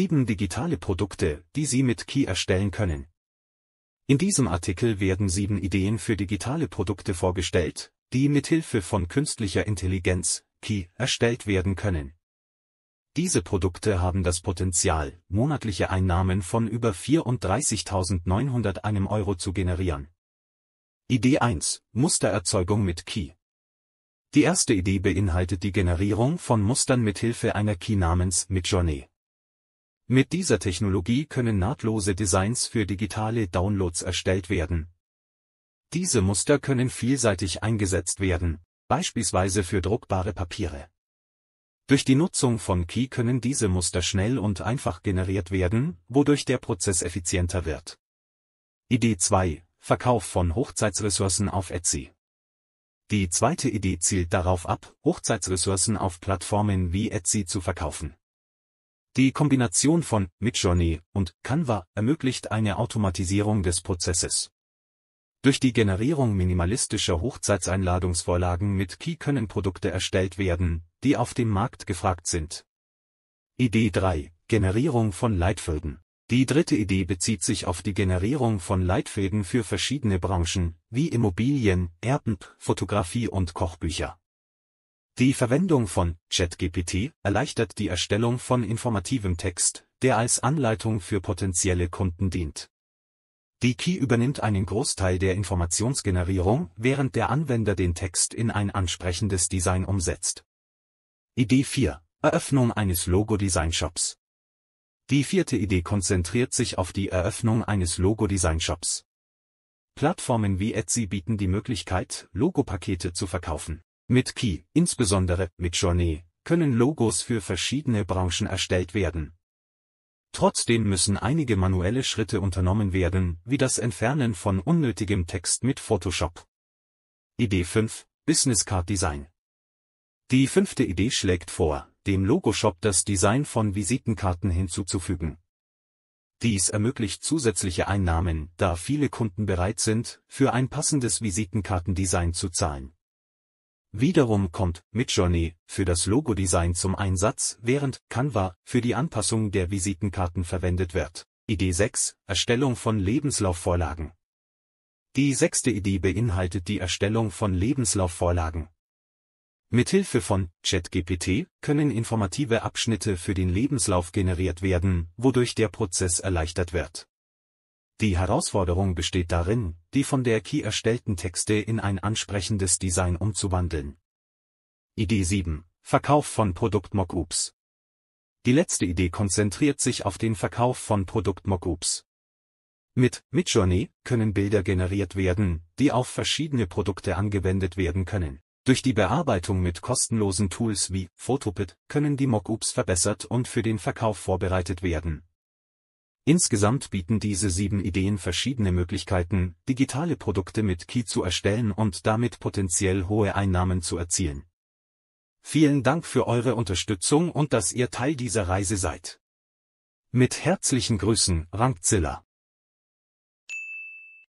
Sieben digitale Produkte, die Sie mit Key erstellen können. In diesem Artikel werden sieben Ideen für digitale Produkte vorgestellt, die mithilfe von künstlicher Intelligenz, Key, erstellt werden können. Diese Produkte haben das Potenzial, monatliche Einnahmen von über 34.901 Euro zu generieren. Idee 1. Mustererzeugung mit Key. Die erste Idee beinhaltet die Generierung von Mustern mithilfe einer Key namens Midjourney. Mit dieser Technologie können nahtlose Designs für digitale Downloads erstellt werden. Diese Muster können vielseitig eingesetzt werden, beispielsweise für druckbare Papiere. Durch die Nutzung von Key können diese Muster schnell und einfach generiert werden, wodurch der Prozess effizienter wird. Idee 2. Verkauf von Hochzeitsressourcen auf Etsy. Die zweite Idee zielt darauf ab, Hochzeitsressourcen auf Plattformen wie Etsy zu verkaufen. Die Kombination von Midjourney und Canva ermöglicht eine Automatisierung des Prozesses. Durch die Generierung minimalistischer Hochzeitseinladungsvorlagen mit Key können Produkte erstellt werden, die auf dem Markt gefragt sind. Idee 3. Generierung von Leitfäden. Die dritte Idee bezieht sich auf die Generierung von Leitfäden für verschiedene Branchen, wie Immobilien, Erben, Fotografie und Kochbücher. Die Verwendung von ChatGPT erleichtert die Erstellung von informativem Text, der als Anleitung für potenzielle Kunden dient. Die Key übernimmt einen Großteil der Informationsgenerierung, während der Anwender den Text in ein ansprechendes Design umsetzt. Idee 4. Eröffnung eines Logo-Design-Shops. Die vierte Idee konzentriert sich auf die Eröffnung eines Logo-Design-Shops. Plattformen wie Etsy bieten die Möglichkeit, Logopakete zu verkaufen. Mit Key, insbesondere mit Journey, können Logos für verschiedene Branchen erstellt werden. Trotzdem müssen einige manuelle Schritte unternommen werden, wie das Entfernen von unnötigem Text mit Photoshop. Idee 5, Business Card Design. Die fünfte Idee schlägt vor, dem Logoshop das Design von Visitenkarten hinzuzufügen. Dies ermöglicht zusätzliche Einnahmen, da viele Kunden bereit sind, für ein passendes Visitenkartendesign zu zahlen. Wiederum kommt Midjourney für das Logodesign zum Einsatz, während Canva für die Anpassung der Visitenkarten verwendet wird. Idee 6 Erstellung von Lebenslaufvorlagen Die sechste Idee beinhaltet die Erstellung von Lebenslaufvorlagen. Mithilfe von ChatGPT können informative Abschnitte für den Lebenslauf generiert werden, wodurch der Prozess erleichtert wird. Die Herausforderung besteht darin, die von der Key erstellten Texte in ein ansprechendes Design umzuwandeln. Idee 7. Verkauf von Produktmockups. Die letzte Idee konzentriert sich auf den Verkauf von Produktmockups. Mit Midjourney können Bilder generiert werden, die auf verschiedene Produkte angewendet werden können. Durch die Bearbeitung mit kostenlosen Tools wie Photopit können die Mockups verbessert und für den Verkauf vorbereitet werden. Insgesamt bieten diese sieben Ideen verschiedene Möglichkeiten, digitale Produkte mit Key zu erstellen und damit potenziell hohe Einnahmen zu erzielen. Vielen Dank für eure Unterstützung und dass ihr Teil dieser Reise seid. Mit herzlichen Grüßen, Rankzilla.